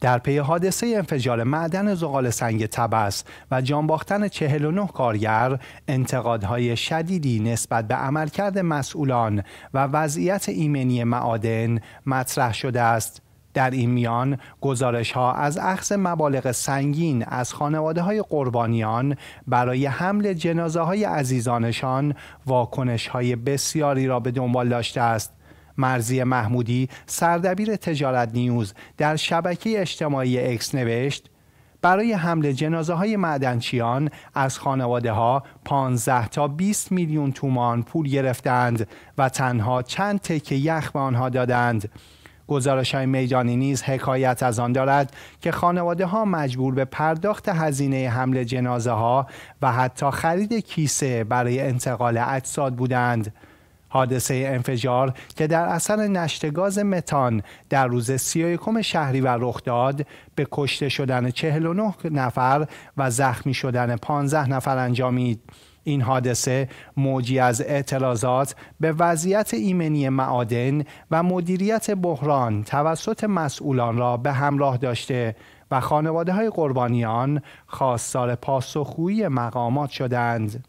در پی حادثه انفجار معدن زغال سنگ تبس و جانباختن 49 کارگر انتقادهای شدیدی نسبت به عملکرد مسئولان و وضعیت ایمنی معادن مطرح شده است در این میان گزارش ها از اخذ مبالغ سنگین از خانواده های قربانیان برای حمل جنازه های عزیزانشان واکنش های بسیاری را به دنبال داشته است مرزی محمودی سردبیر تجارت نیوز در شبکه اجتماعی اکس نوشت برای حمل جنازه های معدنچیان از خانواده ها 15 تا 20 میلیون تومان پول گرفتند و تنها چند تکه یخ به آنها دادند. گزارش های میدانی نیز حکایت از آن دارد که خانواده ها مجبور به پرداخت هزینه حمل جنازه ها و حتی خرید کیسه برای انتقال اجساد بودند. حادثه انفجار که در اثر گاز متان در روز 31 شهریور رخ داد به کشته شدن 49 نفر و زخمی شدن 15 نفر انجامید. این حادثه موجی از اعتراضات به وضعیت ایمنی معادن و مدیریت بحران توسط مسئولان را به همراه داشته و خانواده های قربانیان خواستار پاسخگویی مقامات شدند.